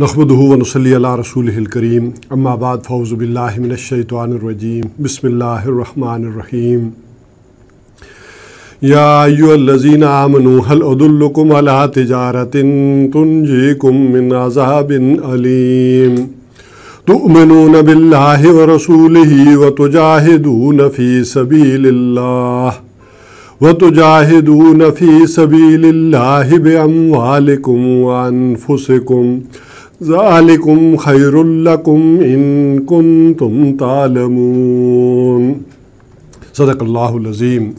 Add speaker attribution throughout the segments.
Speaker 1: नखमदनसली रसूलकरीम अम्माबाद फ़ौज़बिल्लाशैतवानरजीम बसमीम याजीन आमनु हल अदुल्लकुम अला तिजारतिन तुंजीकुम मिन अजाबिन अलीम तुमिनून बिल्लाह व रसूलिही व तुजाहिदून फ़ी सबीलिल्लाह वतुजाहिदून फ़ी सबीलिल्लाह बिअमवालिकुम व अनफुसिकुम व رب खैरुल्लकुम لي صدري ويسر لي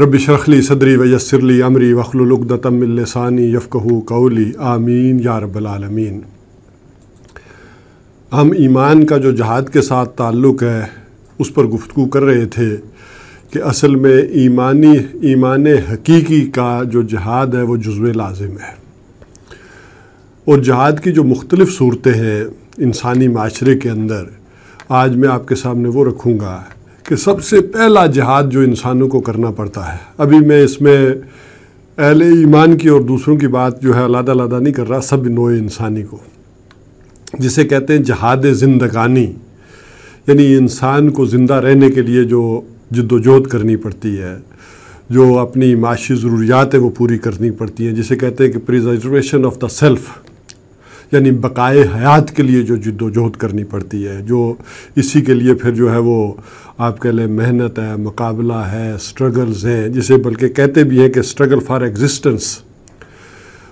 Speaker 1: रब शरखली सदरी वयसरली अमरी वखलुलदतमिलसानी قولي कौली आमीन या العالمين हम ईमान का जो जहाद के साथ ताल्लुक़ है उस पर गुफ्तु कर रहे थे कि असल में ईमानी ईमान हकीकी का जो जहाद है वो जज्व लाजिम है और जहाद की जो मुख्तलिफ़ सूरतें हैं इंसानी माशरे के अंदर आज मैं आपके सामने वो रखूँगा कि सबसे पहला जहाद जो इंसानों को करना पड़ता है अभी मैं इसमें अहल ईमान की और दूसरों की बात जो है अलादा अलादा नहीं कर रहा सब नोए इंसानी को जिसे कहते हैं जहाद जिंदगानी यानी इंसान को ज़िंदा रहने के लिए जो जद्दोजहद करनी पड़ती है जो अपनी माशी ज़रूरियात है वो पूरी करनी पड़ती हैं जिसे कहते हैं कि प्रिजर्वेशन ऑफ़ द सेल्फ़ यानी बकाए हयात के लिए जो जद्दोजहद करनी पड़ती है जो इसी के लिए फिर जो है वो आप कह लें मेहनत है मुकाबला है स्ट्रगल्स हैं जिसे बल्कि कहते भी हैं कि स्ट्रगल फॉर एग्जिस्टेंस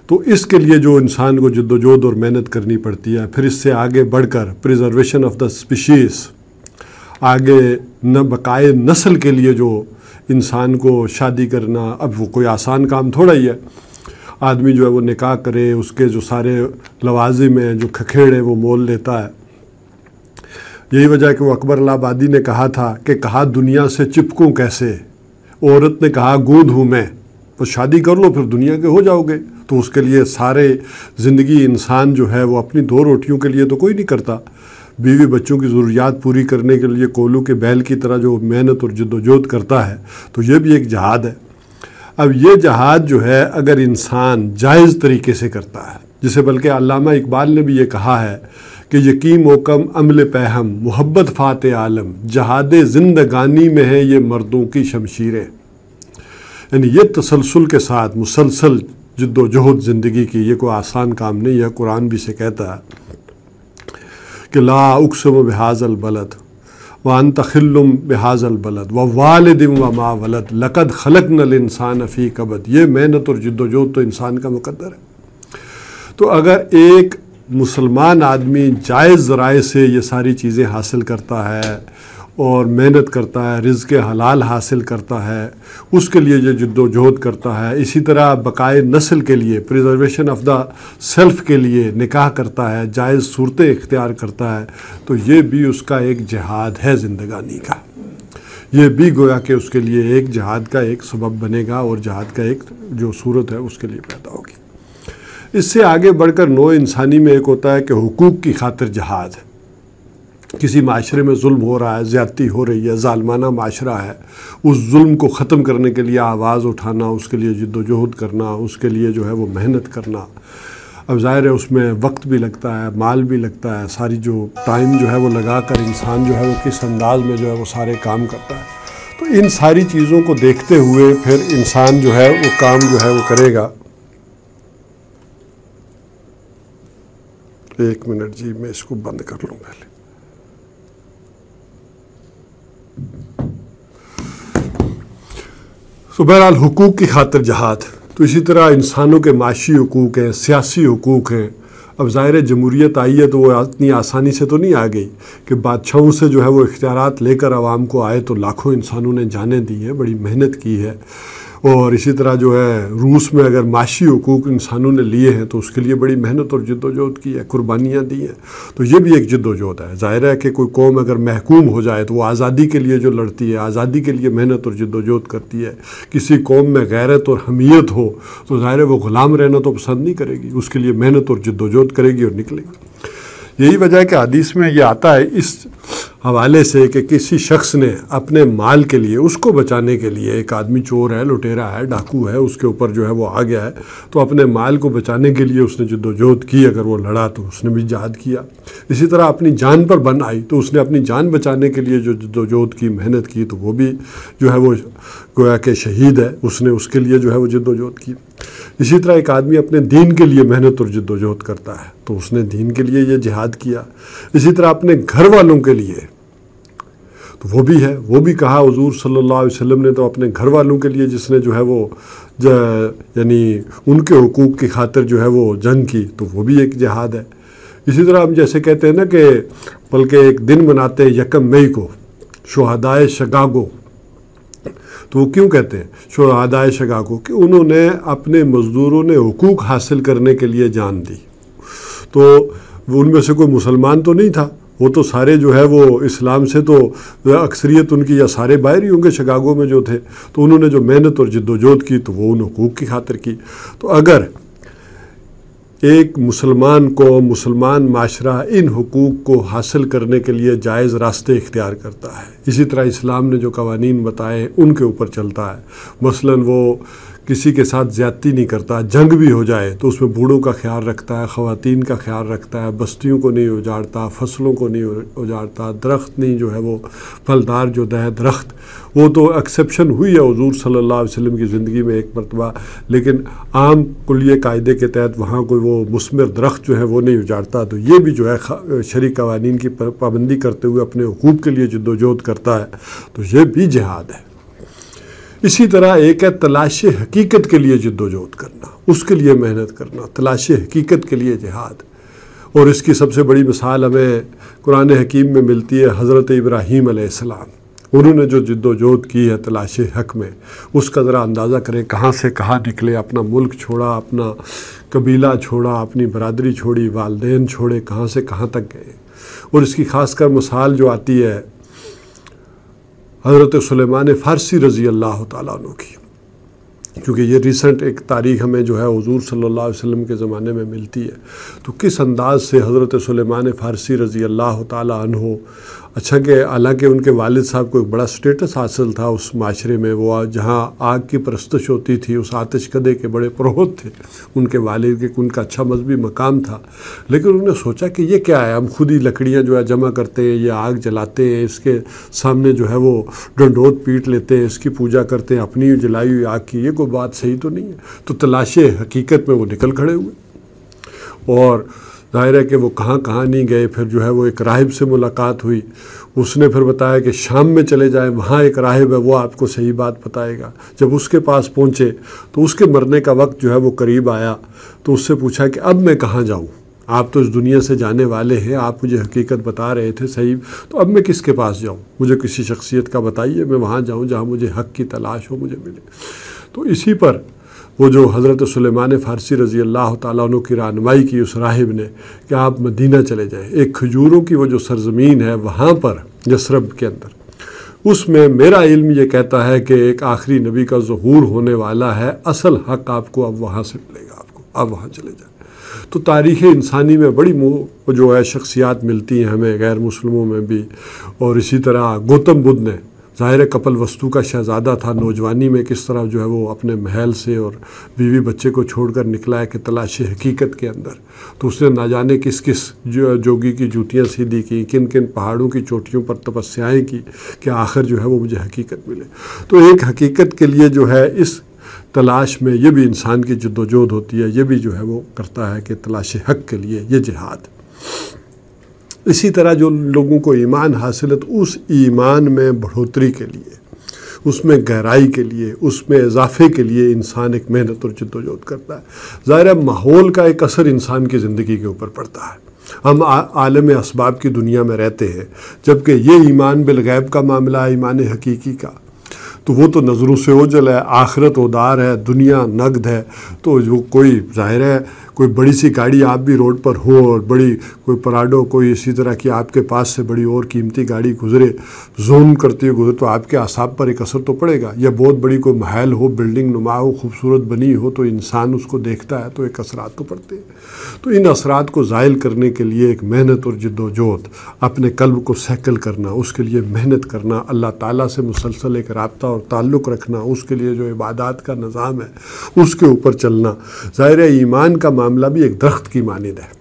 Speaker 1: तो इसके लिए जो इंसान को जद्दोजहद और मेहनत करनी पड़ती है फिर इससे आगे बढ़कर प्रिजर्वेशन ऑफ द स्पीशीज़ आगे न बकाए नस्ल के लिए जो इंसान को शादी करना अब वो कोई आसान काम थोड़ा ही है आदमी जो है वो निकाह करे उसके जो सारे लवाजिम हैं जो खखेड़ है वो मोल लेता है यही वजह है कि वो अकबर लाबादी ने कहा था कि कहा दुनिया से चिपकूँ कैसे औरत ने कहा गूंद हूँ मैं तो शादी कर लो फिर दुनिया के हो जाओगे तो उसके लिए सारे ज़िंदगी इंसान जो है वो अपनी दो रोटियों के लिए तो कोई नहीं करता बीवी बच्चों की ज़रूरियात पूरी करने के लिए कोलू के बैल की तरह जो मेहनत और जद्दोजहद करता है तो ये भी एक जहाद है अब ये जहाज़ जो है अगर इंसान जायज़ तरीके से करता है जिसे बल्कि अलामा इकबाल ने भी ये कहा है कि यकीम वकम अमल पहम मोहब्बत फ़ात आलम जहाद जिंदगानी में है ये मर्दों की शमशीरें यानी ये तसलसल के साथ मुसलसल जद्दोजहद ज़िंदगी की ये कोई आसान काम नहीं है कुरान भी से कहता है कि ला उकसम बहाजल बलत व अनतखिल्लुम बिहाजल बलद व वालदम व मा वलद लकद खलक इंसान फ़ी कबद ये मेहनत और जद्दोजहद तो इंसान का मुकदर है तो अगर एक मुसलमान आदमी जायज़ राय से ये सारी चीज़ें हासिल करता है और मेहनत करता है रिज़ के हलाल हासिल करता है उसके लिए जो जद्दोजहद करता है इसी तरह बकाए नस्ल के लिए प्रिजर्वेशन ऑफ द सेल्फ के लिए निकाह करता है जायज़ सूरतें इख्तियार करता है तो ये भी उसका एक जहाद है ज़िंदगानी का ये भी गोया कि उसके लिए एक जहाद का एक सबब बनेगा और जहाद का एक जो सूरत है उसके लिए पैदा होगी इससे आगे बढ़कर नौ इंसानी में एक होता है कि हकूक़ की खातिर जहाद है किसी माशरे में जुल्म हो रहा है ज़्यादती हो रही है ालमाना माशरा है उस जुल्म को ख़त्म करने के लिए आवाज़ उठाना उसके लिए जद्दोजहद करना उसके लिए जो है वो मेहनत करना अब ज़ाहिर है उसमें वक्त भी लगता है माल भी लगता है सारी जो टाइम जो है वो लगा कर इंसान जो है वो किस अंदाज में जो है वो सारे काम करता है तो इन सारी चीज़ों को देखते हुए फिर इंसान जो है वो काम जो है वो करेगा एक मिनट जी मैं इसको बंद कर लूँ पहले तो बहरहाल हकूक़ की खातर जहाद तो इसी तरह इंसानों के माशी हकूक़ हैं सियासी हकूक़ हैं अब ज़ाहिर जमहूरीत आई है तो वो इतनी आसानी से तो नहीं आ गई कि बादशाहों से जो है वो इख्तियार लेकर आवाम को आए तो लाखों इंसानों ने जाने दी है बड़ी मेहनत की है और इसी तरह जो है रूस में अगर माशी हकूक़ इंसानों ने लिए हैं तो उसके लिए बड़ी मेहनत और जद्दोजहद की है कुर्बानियाँ दी हैं तो ये भी एक जद्दोजहद है ज़ाहिर है कि कोई कौम अगर महकूम हो जाए तो वो आज़ादी के लिए जो लड़ती है आज़ादी के लिए मेहनत और जद्दोजहद करती है किसी कौम में गैरत और हमीयत हो तो ज़ाहिर है वो ग़ुलाम रहना तो पसंद नहीं करेगी उसके लिए मेहनत और जद्दोजहद करेगी और निकलेगी यही वजह है कि हदीस में ये आता है इस हवाले से कि किसी शख्स ने अपने माल के लिए उसको बचाने के लिए एक आदमी चोर है लुटेरा है डाकू है उसके ऊपर जो है वो आ गया है तो अपने माल को बचाने के लिए उसने जद्दोजहद की अगर वो लड़ा तो उसने भी जहाद किया इसी तरह अपनी जान पर बन आई तो उसने अपनी जान बचाने के लिए जो जद्दोजहद की मेहनत की तो वो भी जो है वो गोया के शहीद है उसने उसके लिए जो है वो जद्दोजहद की इसी तरह एक आदमी अपने दीन के लिए मेहनत और जद्दोजहद करता है तो उसने दीन के लिए यह जिहाद किया इसी तरह अपने घर वालों के लिए तो वो भी है वो भी कहा हजूर सल्ला वसम ने तो अपने घर वालों के लिए जिसने जो है वो यानी उनके हकूक़ की खातिर जो है वो जंग की तो वो भी एक जिहाद है इसी तरह हम जैसे कहते हैं ना कि बल्कि एक दिन मनाते हैं यकम मई को शहदाय शगागो तो वो क्यों कहते हैं शुरादाय शगा को कि उन्होंने अपने मज़दूरों ने हकूक हासिल करने के लिए जान दी तो उनमें से कोई मुसलमान तो नहीं था वो तो सारे जो है वो इस्लाम से तो अक्सरियत उनकी या सारे बाहर ही होंगे शिकागो में जो थे तो उन्होंने जो मेहनत और जद्दोजहद की तो वो उन हकूक़ की खातर की तो अगर एक मुसलमान को मुसलमान माशरा इन हकूक़ को हासिल करने के लिए जायज़ रास्ते इख्तियार करता है इसी तरह इस्लाम ने जो कवानीन बताए उनके ऊपर चलता है मसलन वो किसी के साथ ज्यादती नहीं करता जंग भी हो जाए तो उसमें बूढ़ों का ख्याल रखता है ख़वान का ख्याल रखता है बस्तियों को नहीं उजाड़ता फसलों को नहीं उजाड़ता दरख्त नहीं जो है वो फलदार जो है दरख्त वो तो एक्सेप्शन हुई है हजूर सल्ला वसम की ज़िंदगी में एक मरतबा लेकिन आम कुलिए कायदे के तहत वहाँ कोई वो मुस्मर दरख्त जो है वो नहीं उजाड़ता तो ये भी जो है शरी कवानी की पाबंदी करते हुए अपने हकूक़ के लिए जद्दोजहद करता है तो ये भी जहाद है इसी तरह एक है तलाश हकीकत के लिए जद्दोजहद करना उसके लिए मेहनत करना तलाश हकीकत के लिए जिहाद और इसकी सबसे बड़ी मिसाल हमें कुरान हकीम में मिलती है हज़रत इब्राहीम आसमाम उन्होंने जो जद्दोजहद की है तलाश हक में उसका ज़रा अंदाज़ा करें कहाँ से कहाँ निकले अपना मुल्क छोड़ा अपना कबीला छोड़ा अपनी बरदरी छोड़ी वालदेन छोड़े कहाँ से कहाँ तक गए और इसकी खासकर मिसाल जो आती है हज़रत सुलेमान फ़ारसी रज़ी अल्लाह तु की क्योंकि ये रिसेंट एक तारीख हमें जो है हजूर सल्ला वसम के ज़माने में मिलती है तो किस अंदाज से हज़रत सलेमान फ़ारसी रज़ी अल्लाह तु अच्छा कि हालांकि उनके वालिद साहब को एक बड़ा स्टेटस हासिल था उस माशरे में वो जहाँ आग की प्रस्तश होती थी उस आतिश कदे के बड़े प्रोहत थे उनके वालिद के उनका अच्छा मजहबी मकाम था लेकिन उन्होंने सोचा कि ये क्या है हम खुद ही लकड़ियाँ जो है जमा करते हैं ये आग जलाते हैं इसके सामने जो है वो डंडोत पीट लेते हैं इसकी पूजा करते हैं अपनी जलाई हुई आग की ये कोई बात सही तो नहीं है तो तलाशे हकीकत में वो निकल खड़े हुए और जाहिर है कि वो कहाँ कहाँ नहीं गए फिर जो है वो एक राहिब से मुलाकात हुई उसने फिर बताया कि शाम में चले जाए वहाँ एक राहिब है वो आपको सही बात बताएगा जब उसके पास पहुँचे तो उसके मरने का वक्त जो है वो करीब आया तो उससे पूछा कि अब मैं कहाँ जाऊँ आप तो इस दुनिया से जाने वाले हैं आप मुझे हकीकत बता रहे थे सही तो अब मैं किसके पास जाऊँ मुझे किसी शख्सियत का बताइए मैं वहाँ जाऊँ जहाँ मुझे हक की तलाश हो मुझे मिले तो इसी पर वो जो हज़रत सलेमान फ़ारसी रज़ी अल्लाह तु की रहनमाई की उस राहिब ने कि आप मदीना चले जाएँ एक खजूरों की वो जो सरजमीन है वहाँ पर यसरब के अंदर उसमें मेरा इल्म ये कहता है कि एक आखिरी नबी का जहूर होने वाला है असल हक आपको अब वहाँ से मिलेगा आपको अब वहाँ चले जाए तो तारीख़ इंसानी में बड़ी जो है शख्सियात मिलती हैं हमें गैर मुसलमों में भी और इसी तरह गौतम बुद्ध ने ज़ाहिर कपल वस्तु का शहज़ादा था नौजवानी में किस तरह जो है वो अपने महल से और बीवी बच्चे को छोड़कर निकला है कि तलाश हकीकत के अंदर तो उसने ना जाने किस किस जो जोगी की जूतियाँ सीधी की किन किन पहाड़ों की चोटियों पर तपस्याएँ की कि आखिर जो है वो मुझे हकीकत मिले तो एक हकीकत के लिए जो है इस तलाश में ये भी इंसान की जद्दोजहद होती है ये भी जो है वो करता है कि तलाश हक के लिए ये जिहाद इसी तरह जो लोगों को ईमान हासिल है तो उस ईमान में बढ़ोतरी के लिए उसमें गहराई के लिए उसमें इजाफे के लिए इंसान एक मेहनत और जद्दोजहद करता है ज़ाहिर माहौल का एक असर इंसान की ज़िंदगी के ऊपर पड़ता है हम आलम इसबाब की दुनिया में रहते हैं जबकि ये ईमान बिलगैब का मामला है ईमान हकीकी का तो वो तो नज़रों से ओझल है आखरत उदार है दुनिया नगद है तो जो कोई ज़ाहिर है कोई बड़ी सी गाड़ी आप भी रोड पर हो और बड़ी कोई पराडो कोई इसी तरह की आपके पास से बड़ी और कीमती गाड़ी गुजरे जोन करती हुई गुजरे तो आपके आसाब पर एक असर तो पड़ेगा या बहुत बड़ी कोई महल हो बिल्डिंग नुमा हो खूबसूरत बनी हो तो इंसान उसको देखता है तो एक असरा तो पड़ते हैं तो इन असरात को ज़ायल करने के लिए एक मेहनत और जद्दोजहद अपने कल्ब को सहकल करना उसके लिए मेहनत करना अल्लाह ताला से मुसलसल एक रबता और ताल्लुक़ रखना उसके लिए जो इबादत का निज़ाम है उसके ऊपर चलना ज़ाहिर ईमान का मामला भी एक दरख्त की मानद है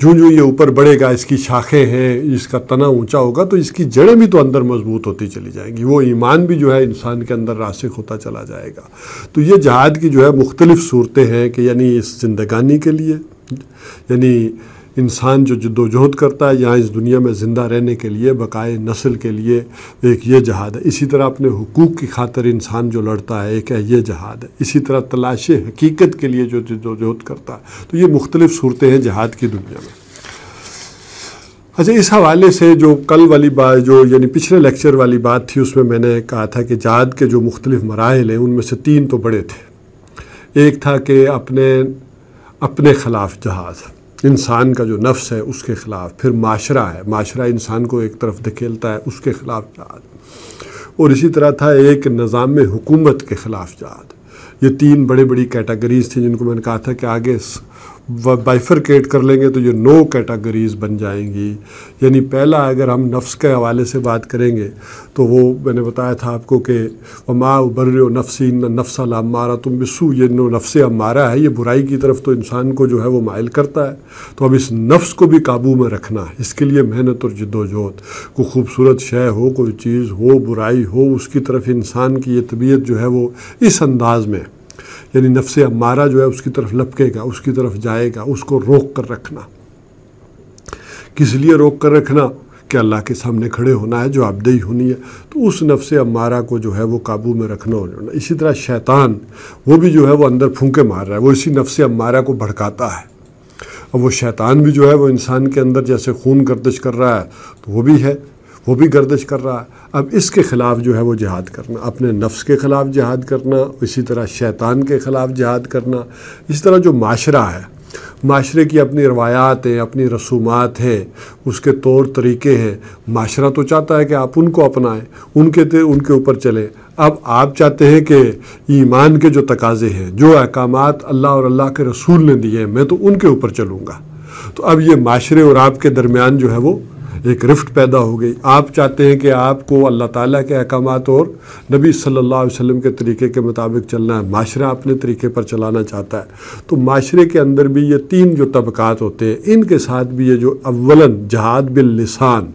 Speaker 1: जूँ जूँ ये ऊपर बढ़ेगा इसकी शाखें हैं इसका तना ऊंचा होगा तो इसकी जड़ें भी तो अंदर मजबूत होती चली जाएंगी वो ईमान भी जो है इंसान के अंदर रासिक होता चला जाएगा तो ये जहाद की जो है मुख्तलिफ़ सूरतें हैं कि यानी इस जिंदगानी के लिए यानी इंसान जो जद्दोजहद करता है यहाँ इस दुनिया में ज़िंदा रहने के लिए बकाए नस्ल के लिए एक ये जहाद है इसी तरह अपने हकूक़ की खातर इंसान जो लड़ता है एक है ये जहाद है इसी तरह तलाश हकीकत के लिए जो जद्दोजहद करता है तो ये मुख्तलिफ़ सूरतें हैं जहाद की दुनिया में अच्छा इस हवाले से जो कल वाली बात जो यानी पिछले लेक्चर वाली बात थी उसमें मैंने कहा था कि जहाद के जो मुख्तलिफ़ मराहल हैं उनमें से तीन तो बड़े थे एक था कि अपने अपने ख़िलाफ़ जहाज़ इंसान का जो नफ्स है उसके ख़िलाफ़ फिर माशरा है माशरा इंसान को एक तरफ धकेलता है उसके ख़िलाफ़ जहाद और इसी तरह था एक निज़ाम हुकूमत के ख़िलाफ़ जहाद ये तीन बड़े बड़ी कैटेगरीज थी जिनको मैंने कहा था कि आगे बाइफरकेट कर लेंगे तो ये नो कैटागरीज़ बन जाएंगी यानी पहला अगर हम नफ्स के हवाले से बात करेंगे तो वो मैंने बताया था आपको कि माँ उबर नफसी नफसा लामारा तुम बिसु ये नो नफ्स हमारा है ये बुराई की तरफ तो इंसान को जो है वो मायल करता है तो अब इस नफ्स को भी काबू में रखना है इसके लिए मेहनत और जद्दोजहद कोई खूबसूरत शय हो कोई चीज़ हो बुराई हो उसकी तरफ इंसान की ये तबीयत जो है वो इस अंदाज़ में यानी नफ्स अमारा जो है उसकी तरफ लपकेगा उसकी तरफ जाएगा उसको रोक कर रखना किस लिए रोक कर रखना कि अल्लाह के सामने खड़े होना है जो आपदेही होनी है तो उस नफ्स अमारा को जो है वो काबू में रखना उन्होंने इसी तरह शैतान वो भी जो है वो अंदर फूके मार रहा है वो इसी नफ्स अमारा को भड़काता है और वो शैतान भी जो है वो इंसान के अंदर जैसे खून गर्दश कर रहा है तो वो भी है वो भी गर्दश कर रहा है अब इसके ख़िलाफ़ जो है वो जिहाद करना अपने नफ्स के ख़िलाफ़ जिहाद करना इसी तरह शैतान के ख़िलाफ़ जिहाद करना इस तरह जो माशरा है माशरे की अपनी रवायात हैं अपनी रसूमात हैं उसके तौर तरीके हैं माशरा तो चाहता है कि आप उनको अपनाएं उनके उनके ऊपर चलें अब आप चाहते हैं कि ईमान के जो तकाजे हैं जो अहकाम अल्लाह और अल्लाह के रसूल ने दिए हैं मैं तो उनके ऊपर चलूँगा तो अब ये माशरे और आपके दरमियान जो है वो एक रिफ्ट पैदा हो गई आप चाहते हैं कि आपको अल्लाह ताला के अहकाम और नबी सल्लल्लाहु अलैहि वसल्लम के तरीके के मुताबिक चलना है माशरा अपने तरीके पर चलाना चाहता है तो माशरे के अंदर भी ये तीन जो तबक़ात होते हैं इनके साथ भी ये जो अव्वला जहाद बिल लिसान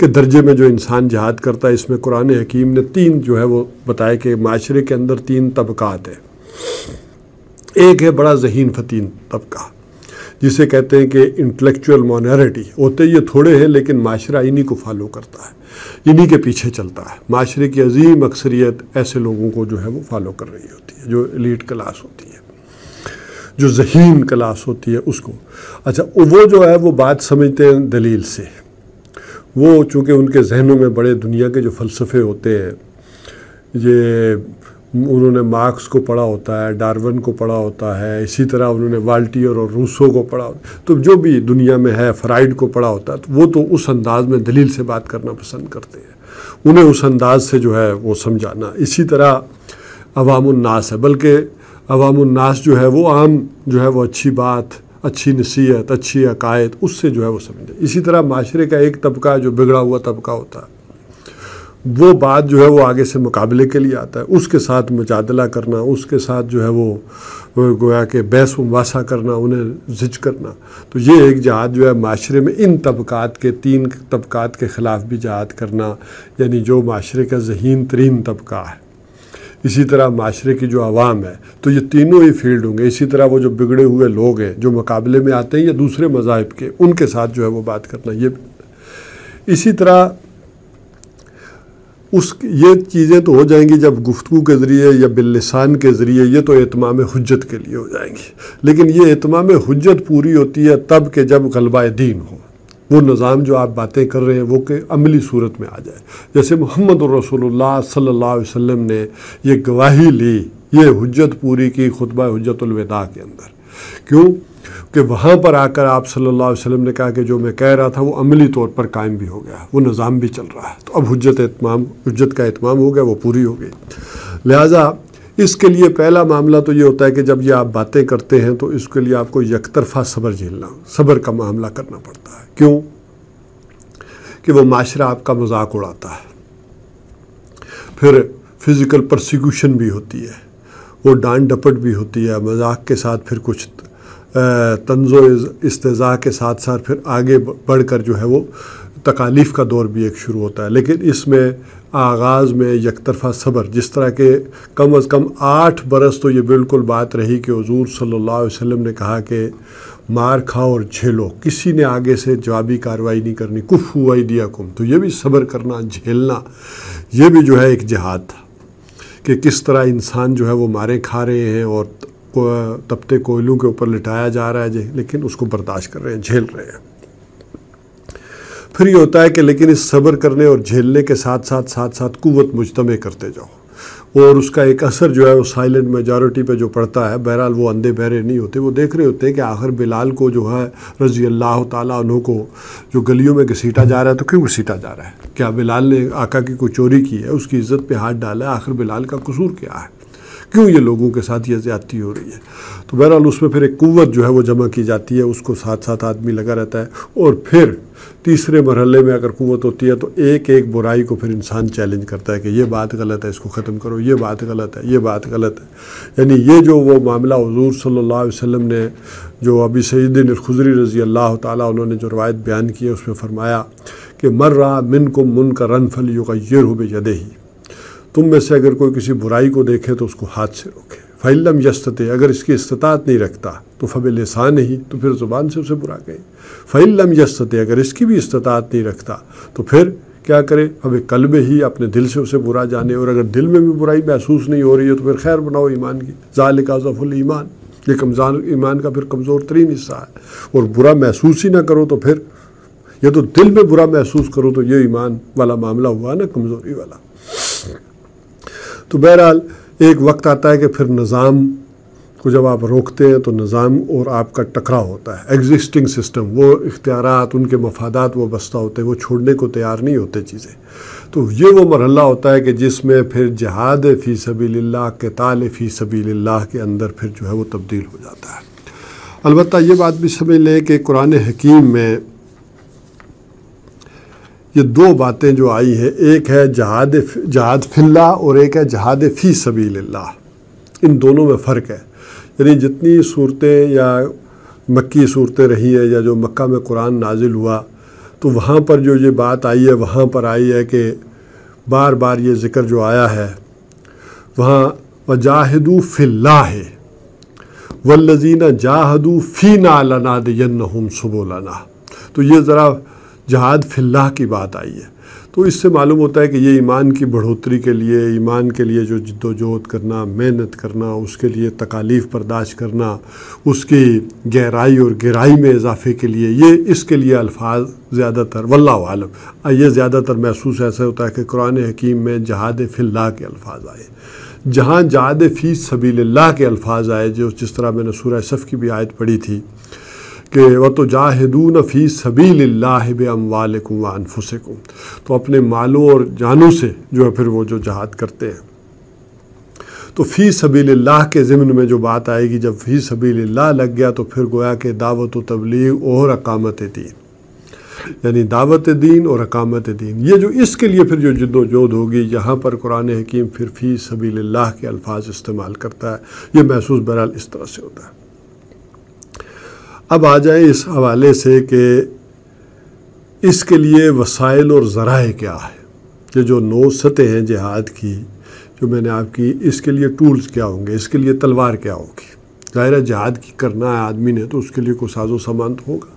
Speaker 1: के दर्जे में जो इंसान जहाद करता है इसमें कुरान हकीम ने तीन जो है वो बताया कि माशरे के अंदर तीन तबक़ात हैं एक है बड़ा जहीन फतीन तबका जिसे कहते हैं कि इंटेलेक्चुअल मोनारिटी होते ये थोड़े हैं लेकिन माशरा इन्हीं को फॉलो करता है इन्हीं के पीछे चलता है माशरे की अजीम अक्सरियत ऐसे लोगों को जो है वो फॉलो कर रही होती है जो लीड क्लास होती है जो जहीन क्लास होती है उसको अच्छा वो जो है वो बात समझते हैं दलील से वो चूँकि उनके जहनों में बड़े दुनिया के जो फ़लसफ़े होते हैं ये उन्होंने मार्क्स को पढ़ा होता है डार्वन को पढ़ा होता है इसी तरह उन्होंने वाल्टियर और रूसो को पढ़ा तो जो भी दुनिया में है फ्राइड को पढ़ा होता है तो वो तो उस अंदाज में दलील से बात करना पसंद करते हैं उन्हें उस अंदाज से जो है वो समझाना इसी तरह अवामनास है बल्कि अवामनास जो है वो आम जो है वो अच्छी बात अच्छी नसीहत अच्छी अकायद उससे जो है वो समझे इसी तरह माशरे का एक तबका जो बिगड़ा हुआ तबका होता है वो बात जो है वो आगे से मुकाबले के लिए आता है उसके साथ मुजादला करना उसके साथ जो है वो गोया के बहस वासा करना उन्हें जिज करना तो ये एक जहाद जो है माशरे में इन तबक़ात के तीन तबक़ात के ख़िलाफ़ भी जहाद करना यानी जो माशरे का जहीन तरीन तबका है इसी तरह माशरे की जो आवाम है तो ये तीनों ही फील्ड होंगे इसी तरह वो जो बिगड़े हुए लोग हैं जो मुकाबले में आते हैं या दूसरे मजाहब के उनके साथ जो है वो बात करना ये इसी तरह उस ये चीज़ें तो हो जाएंगी जब गुफ्तु के ज़रिए या बिल्लिसान के ज़रिए ये तो अतमाम हजत के लिए हो जाएंगी लेकिन ये अतमाम हजत पूरी होती है तब के जब गलबा दीन हो वो निज़ाम जो आप बातें कर रहे हैं वो के अमली सूरत में आ जाए जैसे मोहम्मद रसोल्ला सल्ला वसम ने यह गवाही ली ये हजत पूरी की खुतबा हजतलविदा के अंदर क्यों कि वहाँ पर आकर आप सल्लल्लाहु अलैहि वसल्लम ने कहा कि जो मैं कह रहा था वो अमली तौर पर कायम भी हो गया वो निज़ाम भी चल रहा है तो अब हजत अतमाम हजत का अहतमाम हो गया वो पूरी हो गई लिहाजा इसके लिए पहला मामला तो ये होता है कि जब ये आप बातें करते हैं तो इसके लिए आपको यकतरफा सब्र झेलना सब्र का मामला करना पड़ता है क्यों कि वो माशरा आपका मजाक उड़ाता है फिर फिज़िकल प्रोसिक्यूशन भी होती है वो डांट डपट भी होती है मजाक के साथ फिर कुछ तंज़ो इस्तेज़ा के साथ साथ फिर आगे बढ़ कर जो है वो तकालीफ़ का दौर भी एक शुरू होता है लेकिन इसमें आगाज़ में तरफा सब्र जिस तरह के कम अज़ कम आठ बरस तो ये बिल्कुल बात रही कि हजूर सल्ला अलैहि ने कहा कि मार खाओ और झेलो किसी ने आगे से जवाबी कार्रवाई नहीं करनी कुफ हुआ ही दिया कुम तो ये भी सब्र करना झेलना ये भी जो है एक जहाद था कि किस तरह इंसान जो है वो मारे खा रहे हैं और तपते कोयलों के ऊपर लिटाया जा रहा है लेकिन उसको बर्दाश्त कर रहे हैं झेल रहे हैं फिर ये होता है कि लेकिन इस सब्र करने और झेलने के साथ साथ साथ साथ कुवत मुजतमे करते जाओ और उसका एक असर जो है वो साइलेंट मेजॉरिटी पे जो पड़ता है बहरहाल वो अंधे बहरे नहीं होते वो देख रहे होते हैं कि आखिर बिलाल को जो है रजी अल्लाह तु को जो गलियों में घसीटा जा रहा है तो क्यों घसीटा जा रहा है क्या बिलाल ने आका की कोई चोरी की है उसकी इज़्ज़त पे हाथ डाला है आखिर बिलाल का कसूर क्या है क्यों ये लोगों के साथ ये ज़्यादती हो रही है तो बहरहाल उसमें फिर एक कुत जो है वो जमा की जाती है उसको साथ साथ आदमी लगा रहता है और फिर तीसरे मरहले में अगर कुत होती है तो एक एक बुराई को फिर इंसान चैलेंज करता है कि ये बात गलत है इसको ख़त्म करो ये बात गलत है ये बात गलत है यानी ये जो वो मामला हजूर सल्ला वसम ने जो अभी सईदिन खुजरी रज़ी अल्लाह ताली उन्होंने जो रवायत बयान की है उसमें फरमाया कि मर रहा मिन को मुन का रन फल युग यदे ही तुम में से अगर कोई किसी बुराई को देखे तो उसको हाथ से रोके फ़ैलम यस्तते अगर इसकी इस्तात नहीं रखता तो फबिल लसान ही तो फिर ज़ुबान से उसे बुरा कहें फ़ैलम यस्तते अगर इसकी भी इस्तात नहीं रखता तो फिर क्या करें हमें कल में ही अपने दिल से उसे बुरा जाने और अगर दिल में भी बुराई महसूस नहीं हो रही है तो फिर खैर बनाओ ईमान की ज़ाल ईमान ये कमज़ान ईमान का फिर कमज़ोर तरीन हिस्सा है और बुरा महसूस ही ना करो तो फिर यह तो दिल में बुरा महसूस करो तो ये ईमान वाला मामला हुआ ना कमज़ोरी वाला तो बहरहाल एक वक्त आता है कि फिर निज़ाम को जब आप रोकते हैं तो निज़ाम और आपका टकराव होता है एग्जिस्टिंग सिस्टम वो इख्तियार उनके मफादात वो बस्ता होते हैं वो छोड़ने को तैयार नहीं होते चीज़ें तो ये वो मरहला होता है कि जिसमें फिर जहाद फ़ी सभी ला के ताल फ़ी सभी ला के अंदर फिर जो है वो तब्दील हो जाता है अलबत् ये बात भी समझ लें कि कुरान हकीम में ये दो बातें जो आई है एक है जहाद जहाद फिल्ला और एक है जहाद फ़ी सबील इन दोनों में फ़र्क है यानी जितनी सूरतें या मक्की सूरतें रही हैं या जो मक्का में कुरान नाजिल हुआ तो वहाँ पर जो ये बात आई है वहाँ पर आई है कि बार बार ये ज़िक्र जो आया है वहाँ वजाहदू फिल्ला है वल्लजीना जाहदु फ़ी ना लना दिन सुबोलाना तो ये ज़रा जहाद फिल्लाह की बात आई है तो इससे मालूम होता है कि ये ईमान की बढ़ोतरी के लिए ईमान के लिए जो जद्दोजहद करना मेहनत करना उसके लिए तकालीफ बर्दाश्त करना उसकी गहराई और गहराई में इजाफे के लिए ये इसके लिए अल्फाज ज़्यादातर वल्लम आलम ये ज़्यादातर महसूस ऐसा होता है कि कुरान हकीम में जहाद फिल्ला के अल्फाज आए जहाँ जहाद फ़ी सबील्ला के अल्फाज आए जो जिस तरह मैंने सूर्य सफ़ की भी आयत पढ़ी थी कि व तो जाहिदून फ़ी सबील बेअमवालकुम व अनफुसकुम तो अपने मालों और जानों से जो है फिर वो जो जहाद करते हैं तो फ़ी सबील के ज़मन में जो बात आएगी जब फ़ी सबील लग गया तो फिर गोया कि दावत तबलीग और अकामत दीन यानी दावत दीन और अकामत दीन ये जो इसके लिए फिर जो जद्दोजहद होगी यहाँ पर कुरान हकीम फिर फ़ी सबील के अल्फाज इस्तेमाल करता है ये महसूस बहरहाल इस तरह से होता है अब आ जाए इस हवाले से कि इसके लिए वसाइल और ज़रा क्या है कि जो नौ सतह हैं जहाद की जो मैंने आपकी इसके लिए टूल्स क्या होंगे इसके लिए तलवार क्या होगी ज़ाहिर है जहाद की करना है आदमी ने तो उसके लिए कोई साजो सामान तो होगा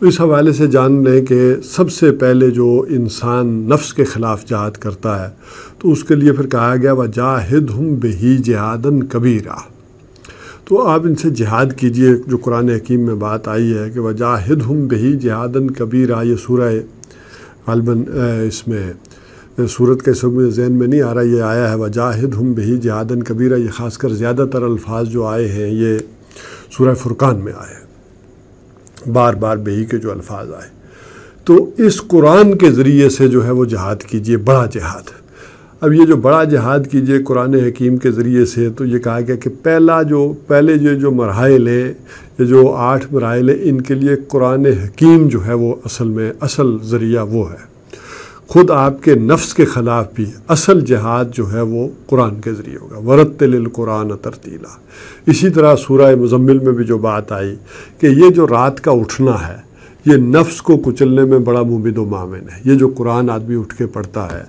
Speaker 1: तो इस हवाले से जान लें कि सबसे पहले जो इंसान नफ्स के ख़िलाफ़ जहाद करता है तो उसके लिए फिर कहा गया जाहिद हम बेही जहादन कबीरा तो आप इनसे जिहाद कीजिए जो कुरान हकीम में बात आई है कि वजाहिद हम बही जिहादन कबीरा ये सूरह इसमें सूरत के सब जहन में नहीं आ रहा ये आया है वजाहिद हम बही जिहादन कबीरा ये ख़ासकर ज़्यादातर अल्फाज जो आए हैं ये सूर फुरकान में आए हैं बार बार बही के जो अल्फाज आए तो इस कुरान के ज़रिए से जो है वो जहाद कीजिए बड़ा जहाद अब ये जो बड़ा जहाद कीजिए कुरान हकीम के ज़रिए से तो ये कहा गया कि पहला जो पहले ये जो मरहल है ये जो आठ मरहल है इनके लिए कुरान हकीम जो है वो असल में असल ज़रिया वो है ख़ुद आपके नफ्स के ख़िलाफ़ भी असल जहाद जो है वो कुरान के ज़रिए होगा वरत कुरान तरतीला इसी तरह सूरह मुजम्मिल में भी जो बात आई कि ये जो रात का उठना है ये नफ्स को कुचलने में बड़ा मुबिद मामिन है ये जो कुरान आदमी उठ के पढ़ता है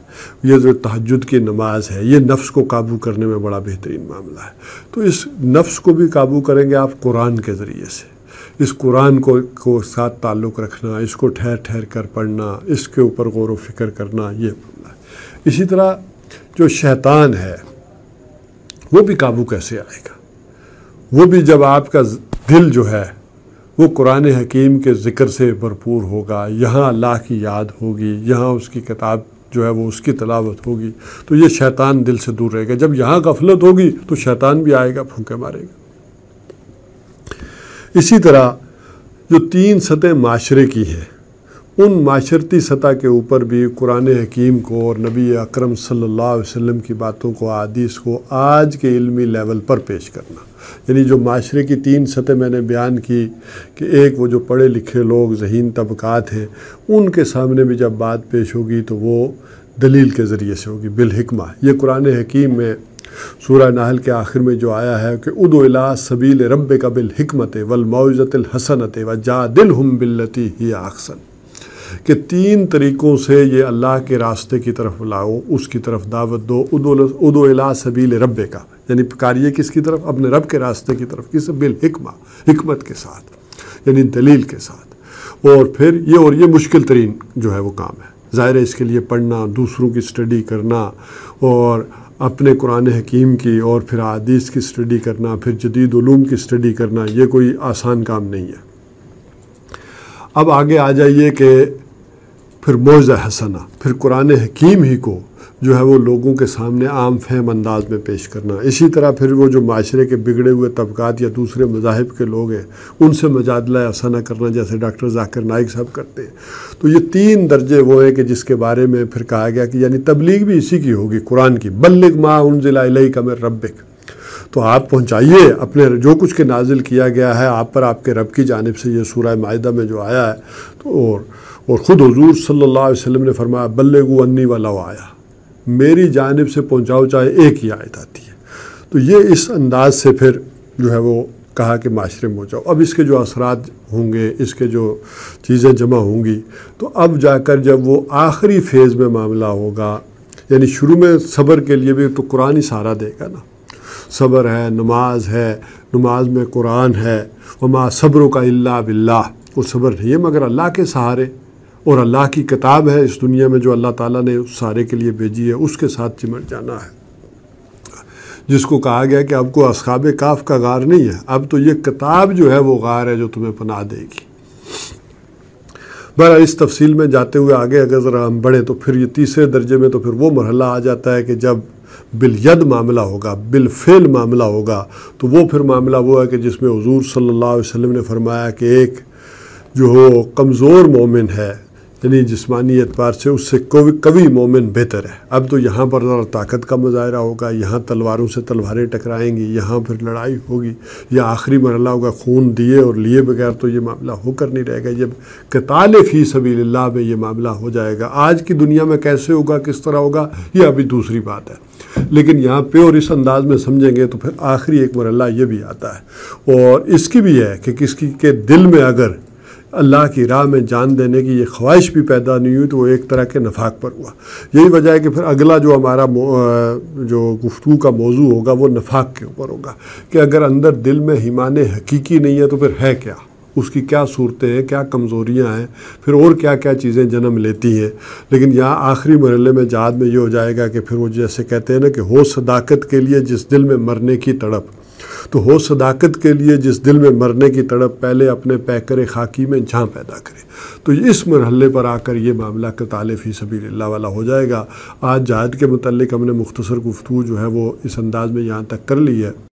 Speaker 1: ये जो तहजद की नमाज है ये नफ्स को काबू करने में बड़ा बेहतरीन मामला है तो इस नफ्स को भी काबू करेंगे आप कुरान के ज़रिए से इस कुरान को को साथ ताल्लुक़ रखना इसको ठहर ठहर कर पढ़ना इसके ऊपर गौर व फिक्र करना ये मामला है इसी तरह जो शैतान है वो भी काबू कैसे आएगा वो भी जब आपका दिल जो है वो कुरान हकीम के ज़िक्र से भरपूर होगा यहाँ अल्लाह की याद होगी यहाँ उसकी किताब जो है वो उसकी तलावत होगी तो ये शैतान दिल से दूर रहेगा जब यहाँ गफलत होगी तो शैतान भी आएगा फूके मारेगा इसी तरह जो तीन सतह माशरे की हैं उन माशरती सतह के ऊपर भी कुरान हकीम को और नबी अकरम सल्लल्लाहु अलैहि वसल्लम की बातों को आदिश को आज के इल्मी लेवल पर पेश करना यानी जो माशरे की तीन सतह मैंने बयान की कि एक वो जो पढ़े लिखे लोग जहीन तबक़ात हैं उनके सामने भी जब बात पेश होगी तो वो दलील के ज़रिए से होगी बिलहिकमा ये कुरान हकीम में सूर्य नाहल के आखिर में जो आया है कि उदोला सबील रब का हमत हसनत व जा दिल हम बिल्लती ही आखसन कि तीन तरीक़ों से ये अल्लाह के रास्ते की तरफ लाओ उसकी तरफ दावत दो उदो उदोला सबील रब का यानी पकारिए किसकी तरफ अपने रब के रास्ते की तरफ किस बिल हिकमा हिकमत के साथ यानी दलील के साथ और फिर ये और ये मुश्किल तरीन जो है वो काम है ज़ाहिर है इसके लिए पढ़ना दूसरों की स्टडी करना और अपने कुरान हकीम की और फिर आदीस की स्टडी करना फिर जदीद ूम की स्टडी करना ये कोई आसान काम नहीं है अब आगे आ जाइए कि फिर मोज़ा हसना फिर कुरान हकीम ही को जो है वो लोगों के सामने आम फहम अंदाज में पेश करना इसी तरह फिर वो जो माशरे के बिगड़े हुए तबक़ात या दूसरे मजाहब के लोग हैं उनसे मजादला अफसाना करना जैसे डॉक्टर जाकिर नाइक साहब करते हैं तो ये तीन दर्जे वो हैं कि जिसके बारे में फिर कहा गया कि यानी तबलीग भी इसी की होगी कुरान की बल्लिक माँ उन ज़िला का मैं रबिक तो आप पहुंचाइए अपने जो कुछ के नाजिल किया गया है आप पर आपके रब की जानब से ये सूर्य माहदा में जो आया है तो और और ख़ुद हजूर सल्ला वसम ने फरमाया बल्ले गो अन्नी वाला आया मेरी जानब से पहुँचाओ चाहे एक ही आयत आती है तो ये इस अंदाज से फिर जो है वो कहा कि माशरे में पहुँचाओ अब इसके जो असरात होंगे इसके जो चीज़ें जमा होंगी तो अब जाकर जब वो आखिरी फ़ेज़ में मामला होगा यानी शुरू में सब्र के लिए भी तो कुरान ही सहारा देगा ना सब्र है नमाज है नमाज में कुरान है वमा सब्रों का अल्ला बिल्ला वो सब्र नहीं है मगर अल्लाह के सहारे और अल्लाह की किताब है इस दुनिया में जो अल्लाह ताला ने उस सारे के लिए भेजी है उसके साथ चिमट जाना है जिसको कहा गया कि आपको असाब काफ का गार नहीं है अब तो ये किताब जो है वो गार है जो तुम्हें पनाह देगी बरा इस तफसील में जाते हुए आगे अगर ज़रा हम बढ़ें तो फिर ये तीसरे दर्जे में तो फिर वो मरहला आ जाता है कि जब बिलयद मामला होगा बिलफेल मामला होगा तो वो फिर मामला वो है कि जिसमें हजूर सल्ला वसम ने फरमाया कि एक जो हो कमज़ोर मोमिन है यानी जिसमानी एतबार से उससे कवि मोमिन बेहतर है अब तो यहाँ पर ज़रा ताकत का मुजाहरा होगा यहाँ तलवारों से तलवारें टकराएंगी यहाँ फिर लड़ाई होगी या आखिरी मरला होगा खून दिए और लिए बगैर तो ये मामला होकर नहीं रहेगा जब कताल फ़ी सभी में ये मामला हो जाएगा आज की दुनिया में कैसे होगा किस तरह होगा ये अभी दूसरी बात है लेकिन यहाँ प्योर इस अंदाज में समझेंगे तो फिर आखिरी एक मरला ये भी आता है और इसकी भी है कि किसकी के दिल में अगर अल्लाह की राह में जान देने की ये ख्वाहिश भी पैदा नहीं हुई तो वो एक तरह के नफाक पर हुआ यही वजह है कि फिर अगला जो हमारा जो गुफ्तु का मौजू होगा वो नफाक के ऊपर होगा कि अगर अंदर दिल में हिमान हकीकी नहीं है तो फिर है क्या उसकी क्या सूरतें हैं क्या कमज़ोरियाँ हैं फिर और क्या क्या चीज़ें जन्म लेती हैं लेकिन यहाँ आखिरी मरल में जाद में ये हो जाएगा कि फिर वो जैसे कहते हैं ना कि हो सदाकत के लिए जिस दिल में मरने की तड़प तो हो सदाकत के लिए जिस दिल में मरने की तड़प पहले अपने पैकर खाकी में जहाँ पैदा करे तो इस मरहले पर आकर ये मामला कताल ही सभी वाला हो जाएगा आज जहाद के मतलब हमने मुख्तसर गुफ्तु जो है वो इस अंदाज़ में यहाँ तक कर ली है